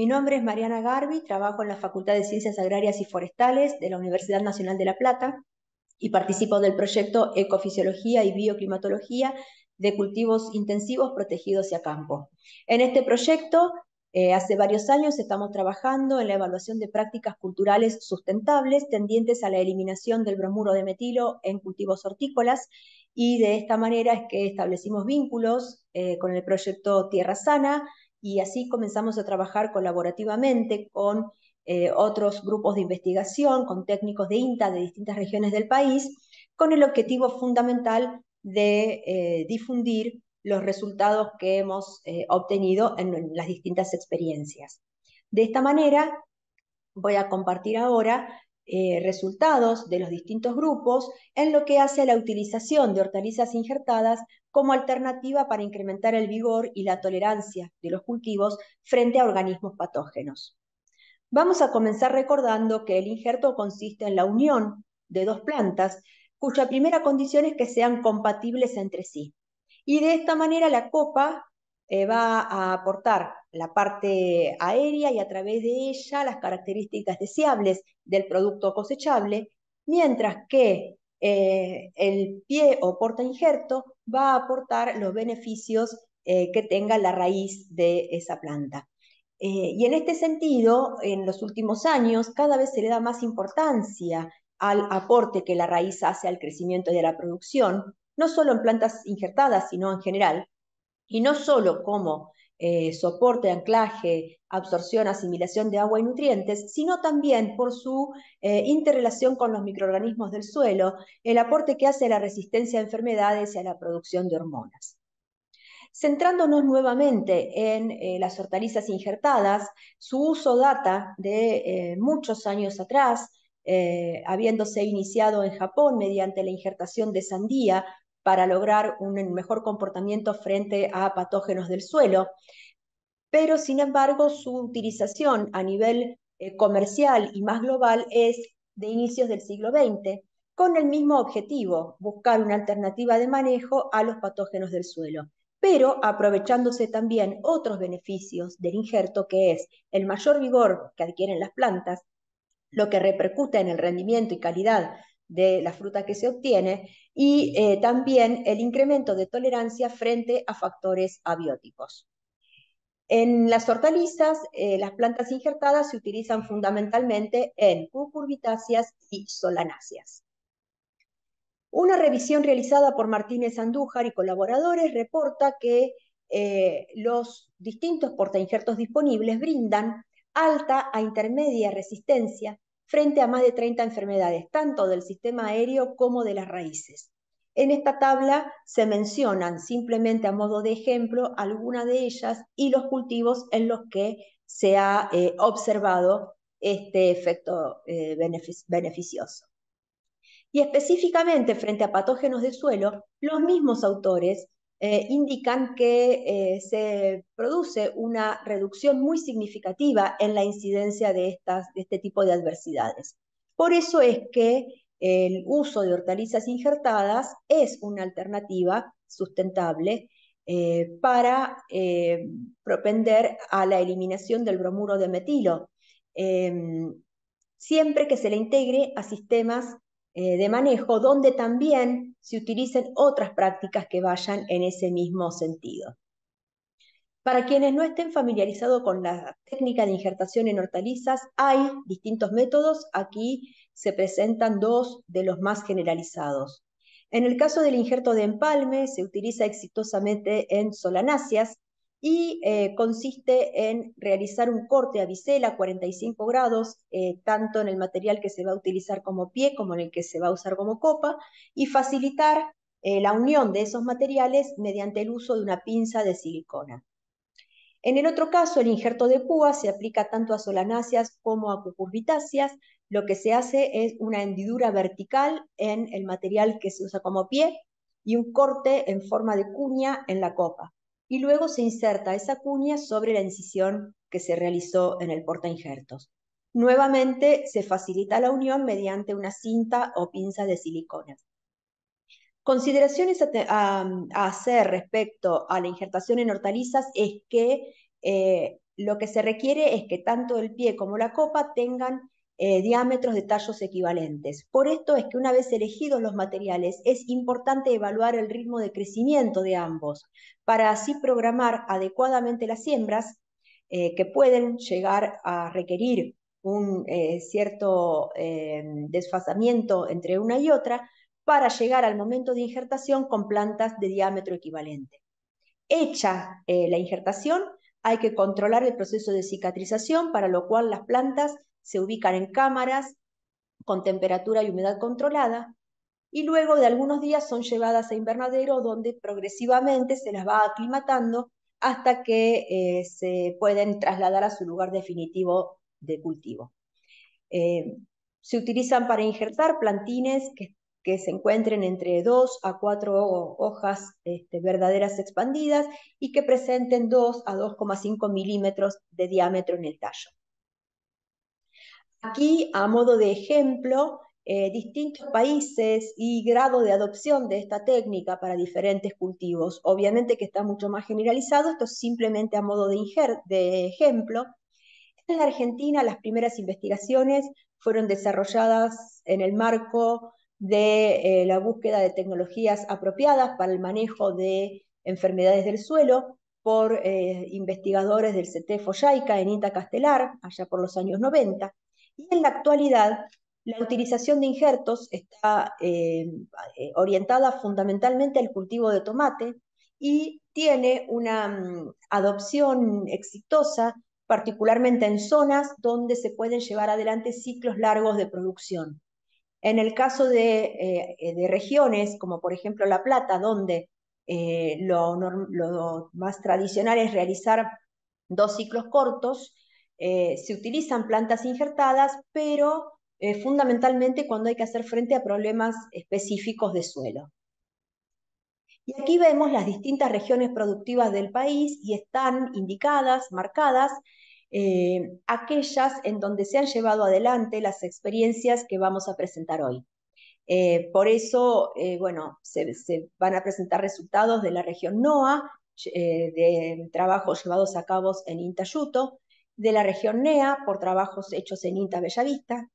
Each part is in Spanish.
Mi nombre es Mariana Garbi, trabajo en la Facultad de Ciencias Agrarias y Forestales de la Universidad Nacional de La Plata y participo del proyecto Ecofisiología y Bioclimatología de cultivos intensivos protegidos y a campo. En este proyecto, eh, hace varios años estamos trabajando en la evaluación de prácticas culturales sustentables tendientes a la eliminación del bromuro de metilo en cultivos hortícolas y de esta manera es que establecimos vínculos eh, con el proyecto Tierra Sana, y así comenzamos a trabajar colaborativamente con eh, otros grupos de investigación, con técnicos de INTA de distintas regiones del país, con el objetivo fundamental de eh, difundir los resultados que hemos eh, obtenido en, las distintas experiencias. De esta manera, voy a compartir ahora resultados de los distintos grupos en lo que hace a la utilización de hortalizas injertadas como alternativa para incrementar el vigor y la tolerancia de los cultivos frente a organismos patógenos. Vamos a comenzar recordando que el injerto consiste en la unión de dos plantas cuya primera condición es que sean compatibles entre sí. Y de esta manera la copa eh, va a aportar la parte aérea y a través de ella las características deseables del producto cosechable, mientras que eh, el pie o porta injerto va a aportar los beneficios eh, que tenga la raíz de esa planta. Eh, y en este sentido, en los últimos años, cada vez se le da más importancia al aporte que la raíz hace al crecimiento a la producción, no solo en plantas injertadas, sino en general, y no solo como eh, soporte, anclaje, absorción, asimilación de agua y nutrientes, sino también por su eh, interrelación con los microorganismos del suelo, el aporte que hace a la resistencia a enfermedades y a la producción de hormonas. Centrándonos nuevamente en eh, las hortalizas injertadas, su uso data de muchos años atrás, habiéndose iniciado en Japón mediante la injertación de sandía para lograr un mejor comportamiento frente a patógenos del suelo, pero sin embargo su utilización a nivel eh, comercial y más global es de inicios del siglo XX, con el mismo objetivo, buscar una alternativa de manejo a los patógenos del suelo, pero aprovechándose también otros beneficios del injerto, que es el mayor vigor que adquieren las plantas, lo que repercute en el rendimiento y calidad de la fruta que se obtiene y eh, también el incremento de tolerancia frente a factores abióticos. En las hortalizas, eh, las plantas injertadas se utilizan fundamentalmente en cucurbitáceas y solanáceas. Una revisión realizada por Martínez Andújar y colaboradores reporta que eh, los distintos portainjertos disponibles brindan alta a intermedia resistencia frente a más de 30 enfermedades, tanto del sistema aéreo como de las raíces. En esta tabla se mencionan simplemente a modo de ejemplo algunas de ellas y los cultivos en los que se ha eh, observado este efecto eh, beneficioso. Y específicamente frente a patógenos de suelo, los mismos autores eh, indican que eh, se produce una reducción muy significativa en la incidencia de, estas, de este tipo de adversidades. Por eso es que el uso de hortalizas injertadas es una alternativa sustentable eh, para propender a la eliminación del bromuro de metilo, em, siempre que se le integre a sistemas eh, de manejo, donde también se utilicen otras prácticas que vayan en ese mismo sentido. Para quienes no estén familiarizados con la técnica de injertación en hortalizas, hay distintos métodos. Aquí se presentan dos de los más generalizados. En el caso del injerto de empalme, se utiliza exitosamente en solanáceas, y eh, consiste en realizar un corte a bisela a 45 grados, eh, tanto en el material que se va a utilizar como pie como en el que se va a usar como copa, y facilitar eh, la unión de esos materiales mediante el uso de una pinza de silicona. En el otro caso, el injerto de púa se aplica tanto a solanáceas como a cucurbitáceas. Lo que se hace es una hendidura vertical en el material que se usa como pie y un corte en forma de cuña en la copa y luego se inserta esa cuña sobre la incisión que se realizó en el porta injertos. Nuevamente se facilita la unión mediante una cinta o pinza de silicona. Consideraciones a, hacer respecto a la injertación en hortalizas es que eh, lo que se requiere es que tanto el pie como la copa tengan eh, diámetros de tallos equivalentes. Por esto es que una vez elegidos los materiales es importante evaluar el ritmo de crecimiento de ambos para así programar adecuadamente las siembras eh, que pueden llegar a requerir un eh, cierto desfasamiento entre una y otra para llegar al momento de injertación con plantas de diámetro equivalente. Hecha la injertación, hay que controlar el proceso de cicatrización, para lo cual las plantas se ubican en cámaras con temperatura y humedad controlada y luego de algunos días son llevadas a invernadero donde progresivamente se las va aclimatando hasta que eh, se pueden trasladar a su lugar definitivo de cultivo. Eh, se utilizan para injertar plantines que, se encuentren entre 2 a 4 hojas este, verdaderas expandidas y que presenten 2 a 2,5 milímetros de diámetro en el tallo. Aquí, a modo de ejemplo, eh, distintos países y grado de adopción de esta técnica para diferentes cultivos. Obviamente que está mucho más generalizado, esto es simplemente a modo de, ejemplo. En la Argentina las primeras investigaciones fueron desarrolladas en el marco de eh, la búsqueda de tecnologías apropiadas para el manejo de enfermedades del suelo por eh, investigadores del CT Foyaica en Inta Castelar, allá por los años 90. Y en la actualidad, la utilización de injertos está eh, eh, orientada fundamentalmente al cultivo de tomate y tiene una mm, adopción exitosa, particularmente en zonas donde se pueden llevar adelante ciclos largos de producción. En el caso de, eh, regiones como por ejemplo La Plata, donde lo más tradicional es realizar dos ciclos cortos, eh, se utilizan plantas injertadas, pero eh, fundamentalmente cuando hay que hacer frente a problemas específicos de suelo. Y aquí vemos las distintas regiones productivas del país y están indicadas, marcadas, eh, aquellas en donde se han llevado adelante las experiencias que vamos a presentar hoy. por eso, bueno, se, se, van a presentar resultados de la región NOA, de trabajos llevados a cabo en Intayuto, de la región NEA por trabajos hechos en INTA Bellavista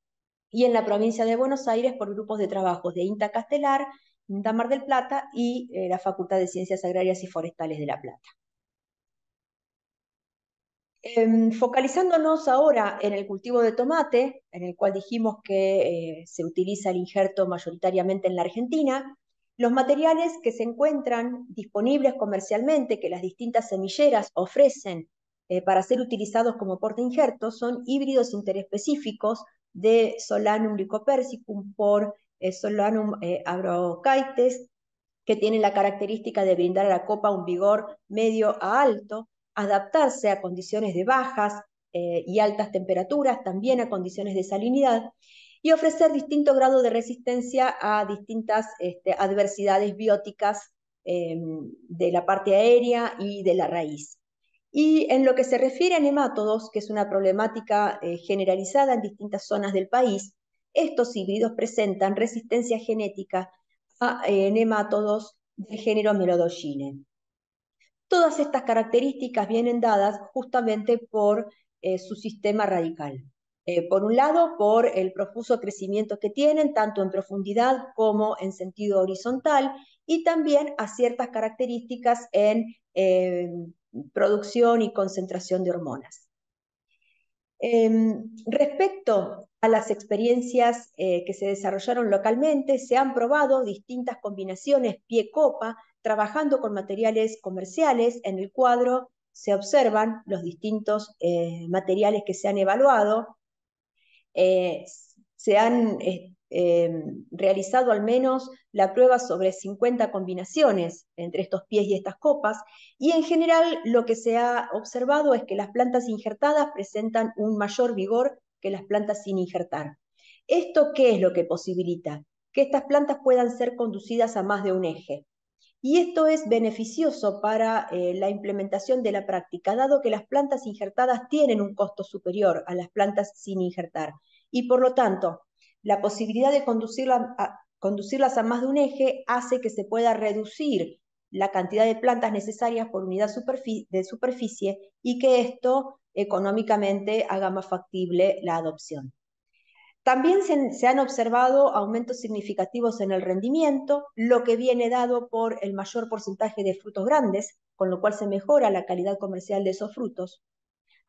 y en la provincia de Buenos Aires por grupos de trabajos de INTA Castelar, INTA Mar del Plata y eh, la Facultad de Ciencias Agrarias y Forestales de La Plata. Em, focalizándonos ahora en el cultivo de tomate, en el cual dijimos que eh, se utiliza el injerto mayoritariamente en la Argentina, los materiales que se encuentran disponibles comercialmente, que las distintas semilleras ofrecen eh, para ser utilizados como porte injertos, son híbridos interespecíficos de Solanum lycopersicum por eh, Solanum eh, abrocaites, que tienen la característica de brindar a la copa un vigor medio a alto, adaptarse a condiciones de bajas y altas temperaturas, también a condiciones de salinidad, y ofrecer distinto grado de resistencia a distintas este, adversidades bióticas em, de la parte aérea y de la raíz. Y en lo que se refiere a nematodos, que es una problemática eh, generalizada en distintas zonas del país, estos híbridos presentan resistencia genética a nemátodos eh, nematodos del género Melodogine. Todas estas características vienen dadas justamente por eh, su sistema radical. por un lado, por el profuso crecimiento que tienen, tanto en profundidad como en sentido horizontal, y también a ciertas características en producción y concentración de hormonas. Em, respecto a las experiencias eh, que se desarrollaron localmente, se han probado distintas combinaciones pie-copa, trabajando con materiales comerciales. En el cuadro se observan los distintos eh, materiales que se han evaluado. Eh, se han eh, realizado al menos la prueba sobre 50 combinaciones entre estos pies y estas copas, y en general lo que se ha observado es que las plantas injertadas presentan un mayor vigor que las plantas sin injertar. ¿Esto qué es lo que posibilita? Que estas plantas puedan ser conducidas a más de un eje. Y esto es beneficioso para eh, la implementación de la práctica, dado que las plantas injertadas tienen un costo superior a las plantas sin injertar. Y por lo tanto, la posibilidad de conducirlas a más de un eje hace que se pueda reducir la cantidad de plantas necesarias por unidad de superficie y que esto económicamente haga más factible la adopción. También se, han observado aumentos significativos en el rendimiento, lo que viene dado por el mayor porcentaje de frutos grandes, con lo cual se mejora la calidad comercial de esos frutos,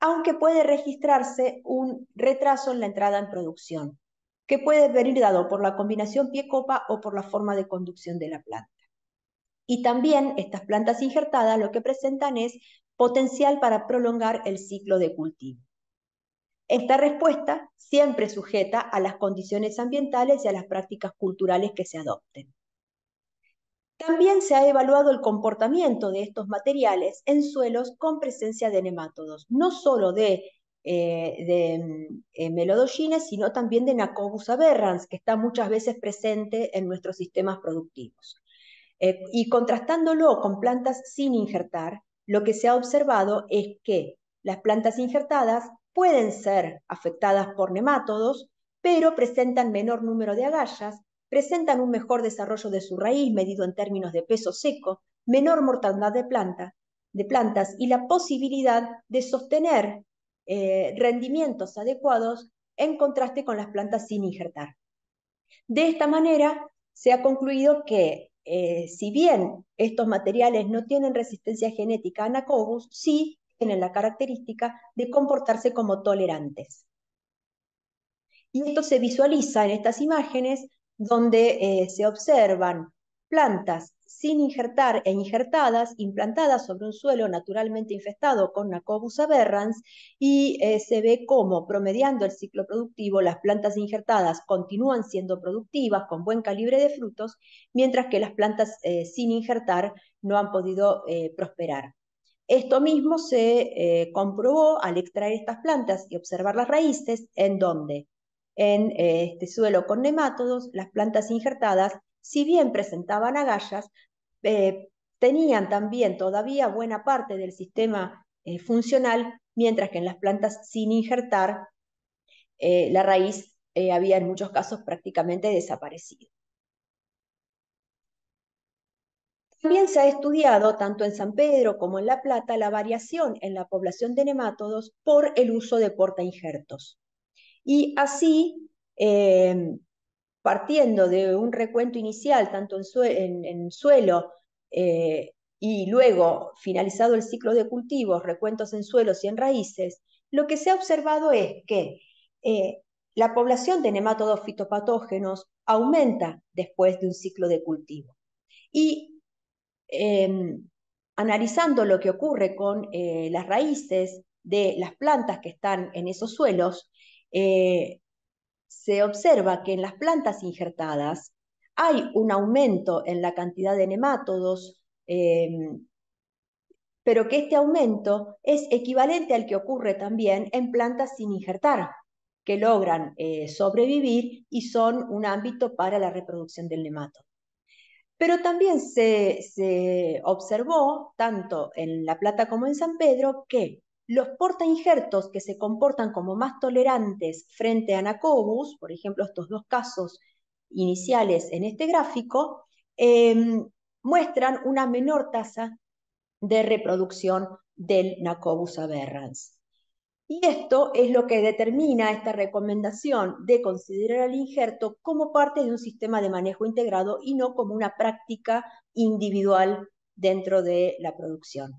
aunque puede registrarse un retraso en la entrada en producción que puede venir dado por la combinación pie-copa o por la forma de conducción de la planta. Y también estas plantas injertadas lo que presentan es potencial para prolongar el ciclo de cultivo. Esta respuesta siempre sujeta a las condiciones ambientales y a las prácticas culturales que se adopten. También se ha evaluado el comportamiento de estos materiales en suelos con presencia de nematodos, no solo de eh, de mm, eh, sino también de Nacobus aberrans, que está muchas veces presente en nuestros sistemas productivos. Eh, y contrastándolo con plantas sin injertar, lo que se ha observado es que las plantas injertadas pueden ser afectadas por nemátodos, pero presentan menor número de agallas, presentan un mejor desarrollo de su raíz medido en términos de peso seco, menor mortandad de, planta, de plantas y la posibilidad de sostener eh, rendimientos adecuados en contraste con las plantas sin injertar. De esta manera, se ha concluido que eh, si bien estos materiales no tienen resistencia genética a Anacobus, sí tienen la característica de comportarse como tolerantes. Y esto se visualiza en estas imágenes donde eh, se observan plantas sin injertar e injertadas, implantadas sobre un suelo naturalmente infestado con Nacobus aberrans, y eh, se ve cómo, promediando el ciclo productivo, las plantas injertadas continúan siendo productivas con buen calibre de frutos, mientras que las plantas eh, sin injertar no han podido eh, prosperar. Esto mismo se comprobó al extraer estas plantas y observar las raíces, en donde en este suelo con nematodos, las plantas injertadas si bien presentaban agallas, eh, tenían también todavía buena parte del sistema eh, funcional, mientras que en las plantas sin injertar, eh, la raíz había en muchos casos prácticamente desaparecido. También se ha estudiado, tanto en San Pedro como en La Plata, la variación en la población de nemátodos por el uso de portainjertos. Y así, partiendo de un recuento inicial, tanto en, suelo, eh, y luego, finalizado el ciclo de cultivos, recuentos en suelos y en raíces, lo que se ha observado es que eh, la población de nematodos fitopatógenos aumenta después de un ciclo de cultivo. Y em, analizando lo que ocurre con eh, las raíces de las plantas que están en esos suelos, se observa que en las plantas injertadas hay un aumento en la cantidad de nematodos, em, pero que este aumento es equivalente al que ocurre también en plantas sin injertar, que logran eh, sobrevivir y son un ámbito para la reproducción del nemato. Pero también se, se observó, tanto en La Plata como en San Pedro, que los portainjertos que se comportan como más tolerantes frente a Nacobus, por ejemplo, estos dos casos iniciales en este gráfico, em, muestran una menor tasa de reproducción del Nacobus aberrans. Y esto es lo que determina esta recomendación de considerar el injerto como parte de un sistema de manejo integrado y no como una práctica individual dentro de la producción.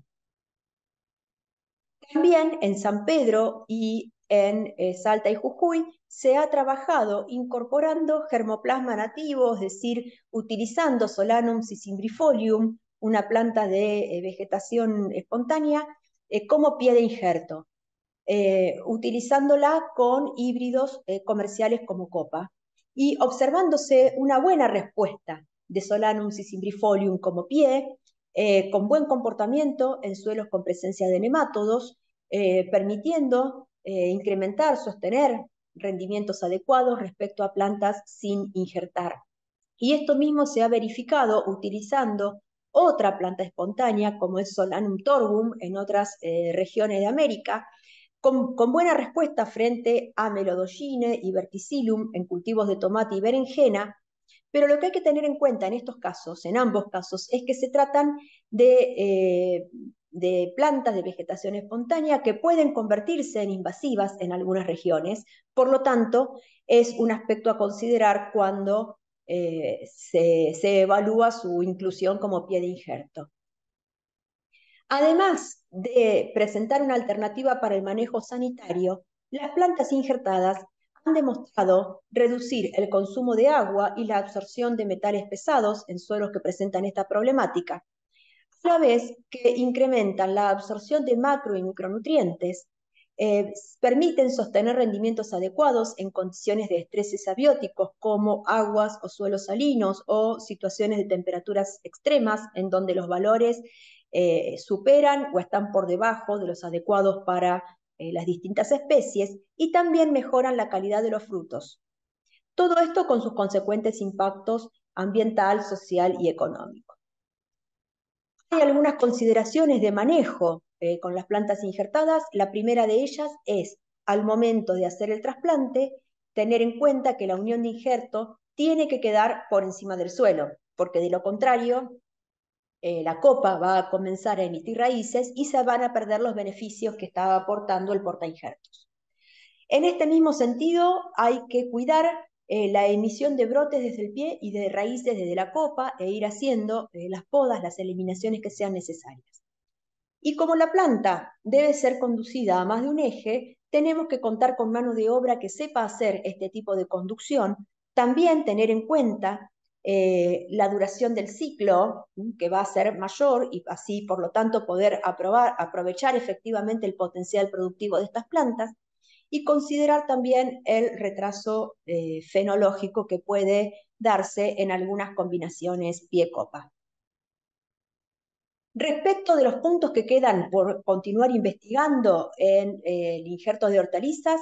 También en San Pedro y en eh, Salta y Jujuy se ha trabajado incorporando germoplasma nativo, es decir, utilizando Solanum sisimbrifolium, una planta de eh, vegetación espontánea, eh, como pie de injerto, utilizándola con híbridos comerciales como copa y observándose una buena respuesta de Solanum sisimbrifolium como pie eh, con buen comportamiento en suelos con presencia de nematodos, eh, permitiendo eh, incrementar, sostener rendimientos adecuados respecto a plantas sin injertar. Y esto mismo se ha verificado utilizando otra planta espontánea como es Solanum torgum en otras regiones de América, con, buena respuesta frente a Melodogine y Verticillum en cultivos de tomate y berenjena, pero lo que hay que tener en cuenta en estos casos, en ambos casos, es que se tratan eh, de, plantas de vegetación espontánea que pueden convertirse en invasivas en algunas regiones. Por lo tanto, es un aspecto a considerar cuando eh, se evalúa su inclusión como pie de injerto. Además de presentar una alternativa para el manejo sanitario, las plantas injertadas han demostrado reducir el consumo de agua y la absorción de metales pesados en suelos que presentan esta problemática, a la vez que incrementan la absorción de macro y micronutrientes, eh, permiten sostener rendimientos adecuados en condiciones de estreses abióticos como aguas o suelos salinos o situaciones de temperaturas extremas en donde los valores eh, superan o están por debajo de los adecuados para eh, las distintas especies y también mejoran la calidad de los frutos. Todo esto con sus consecuentes impactos ambiental, social y económico. Hay algunas consideraciones de manejo eh, con las plantas injertadas. La primera de ellas es, al momento de hacer el trasplante, tener en cuenta que la unión de injerto tiene que quedar por encima del suelo, porque de lo contrario eh, la copa va a comenzar a emitir raíces y se van a perder los beneficios que estaba aportando el porta injertos. En este mismo sentido, hay que cuidar eh, la emisión de brotes desde el pie y de raíces desde la copa e ir haciendo eh, las podas, las eliminaciones que sean necesarias. Y como la planta debe ser conducida a más de un eje, tenemos que contar con mano de obra que sepa hacer este tipo de conducción, también tener en cuenta eh, la duración del ciclo, que va a ser mayor y así, por lo tanto, poder aprobar, aprovechar efectivamente el potencial productivo de estas plantas, y considerar también el retraso eh, fenológico que puede darse en algunas combinaciones pie-copa. Respecto de los puntos que quedan por continuar investigando en eh, el injerto de hortalizas,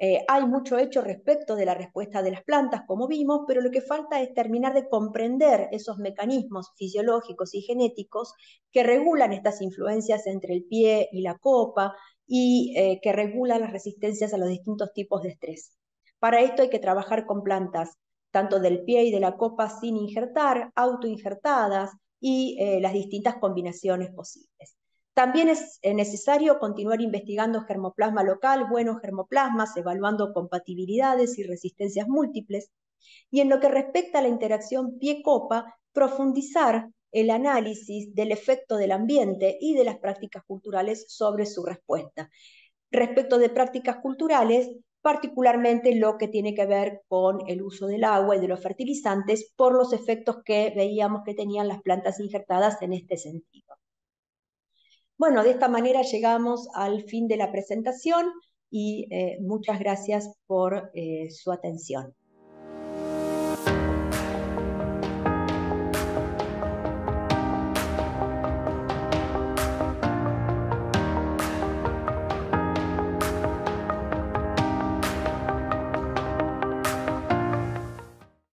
eh, hay mucho hecho respecto de la respuesta de las plantas, como vimos, pero lo que falta es terminar de comprender esos mecanismos fisiológicos y genéticos que regulan estas influencias entre el pie y la copa y eh, que regulan las resistencias a los distintos tipos de estrés. Para esto hay que trabajar con plantas tanto del pie y de la copa sin injertar, autoinjertadas y eh, las distintas combinaciones posibles. También es eh, necesario continuar investigando germoplasma local, buenos germoplasmas, evaluando compatibilidades y resistencias múltiples. Y en lo que respecta a la interacción pie-copa, profundizar el análisis del efecto del ambiente y de las prácticas culturales sobre su respuesta. Respecto de prácticas culturales, particularmente lo que tiene que ver con el uso del agua y de los fertilizantes por los efectos que veíamos que tenían las plantas injertadas en este sentido. Bueno, de esta manera llegamos al fin de la presentación y eh, muchas gracias por eh, su atención.